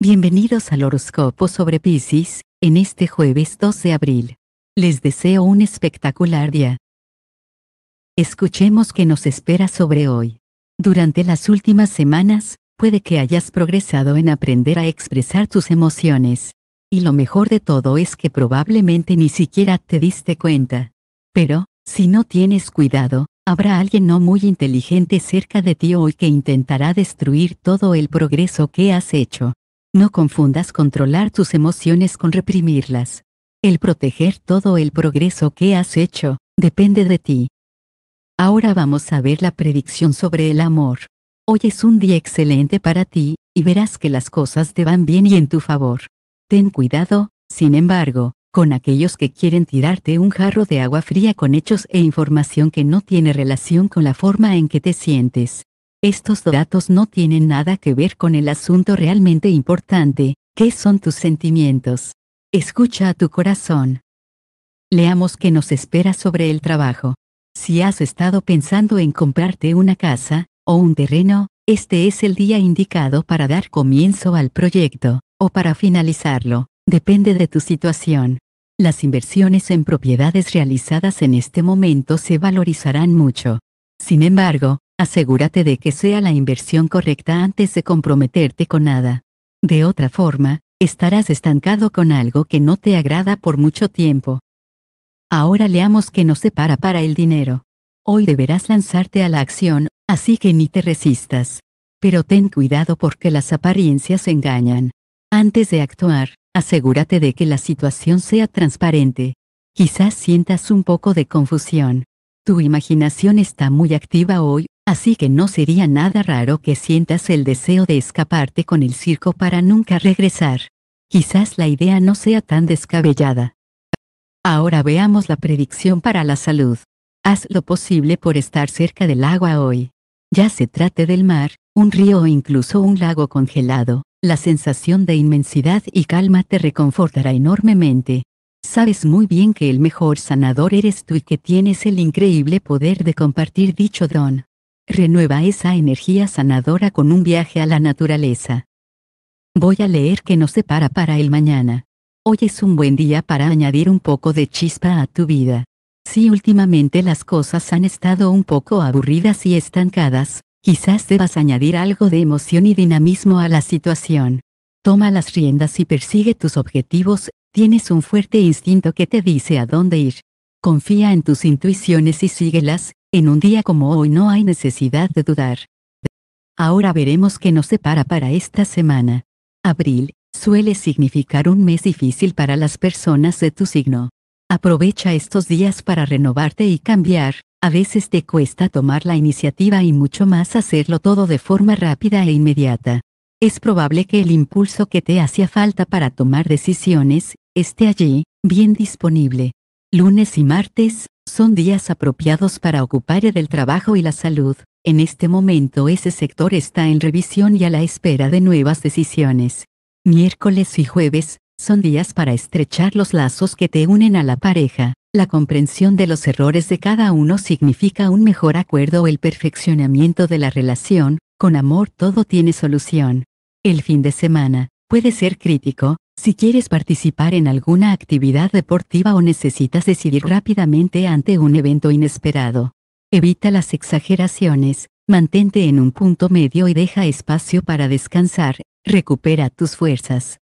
Bienvenidos al horóscopo sobre Pisces, en este jueves 12 de abril. Les deseo un espectacular día. Escuchemos qué nos espera sobre hoy. Durante las últimas semanas, puede que hayas progresado en aprender a expresar tus emociones. Y lo mejor de todo es que probablemente ni siquiera te diste cuenta. Pero, si no tienes cuidado, habrá alguien no muy inteligente cerca de ti hoy que intentará destruir todo el progreso que has hecho. No confundas controlar tus emociones con reprimirlas. El proteger todo el progreso que has hecho, depende de ti. Ahora vamos a ver la predicción sobre el amor. Hoy es un día excelente para ti, y verás que las cosas te van bien y en tu favor. Ten cuidado, sin embargo, con aquellos que quieren tirarte un jarro de agua fría con hechos e información que no tiene relación con la forma en que te sientes. Estos datos no tienen nada que ver con el asunto realmente importante, ¿qué son tus sentimientos? Escucha a tu corazón. Leamos qué nos espera sobre el trabajo. Si has estado pensando en comprarte una casa, o un terreno, este es el día indicado para dar comienzo al proyecto, o para finalizarlo, depende de tu situación. Las inversiones en propiedades realizadas en este momento se valorizarán mucho. Sin embargo, asegúrate de que sea la inversión correcta antes de comprometerte con nada. De otra forma, estarás estancado con algo que no te agrada por mucho tiempo. Ahora leamos que nos separa para el dinero. Hoy deberás lanzarte a la acción, así que ni te resistas. Pero ten cuidado porque las apariencias engañan. Antes de actuar, asegúrate de que la situación sea transparente. Quizás sientas un poco de confusión. Tu imaginación está muy activa hoy Así que no sería nada raro que sientas el deseo de escaparte con el circo para nunca regresar. Quizás la idea no sea tan descabellada. Ahora veamos la predicción para la salud. Haz lo posible por estar cerca del agua hoy. Ya se trate del mar, un río o incluso un lago congelado, la sensación de inmensidad y calma te reconfortará enormemente. Sabes muy bien que el mejor sanador eres tú y que tienes el increíble poder de compartir dicho don. Renueva esa energía sanadora con un viaje a la naturaleza. Voy a leer que nos separa para el mañana. Hoy es un buen día para añadir un poco de chispa a tu vida. Si últimamente las cosas han estado un poco aburridas y estancadas, quizás debas añadir algo de emoción y dinamismo a la situación. Toma las riendas y persigue tus objetivos, tienes un fuerte instinto que te dice a dónde ir. Confía en tus intuiciones y síguelas, en un día como hoy no hay necesidad de dudar. Ahora veremos qué nos separa para esta semana. Abril, suele significar un mes difícil para las personas de tu signo. Aprovecha estos días para renovarte y cambiar, a veces te cuesta tomar la iniciativa y mucho más hacerlo todo de forma rápida e inmediata. Es probable que el impulso que te hacía falta para tomar decisiones, esté allí, bien disponible. Lunes y martes, son días apropiados para ocupar del trabajo y la salud. En este momento ese sector está en revisión y a la espera de nuevas decisiones. Miércoles y jueves, son días para estrechar los lazos que te unen a la pareja. La comprensión de los errores de cada uno significa un mejor acuerdo o el perfeccionamiento de la relación, con amor todo tiene solución. El fin de semana, puede ser crítico, si quieres participar en alguna actividad deportiva o necesitas decidir rápidamente ante un evento inesperado, evita las exageraciones, mantente en un punto medio y deja espacio para descansar, recupera tus fuerzas.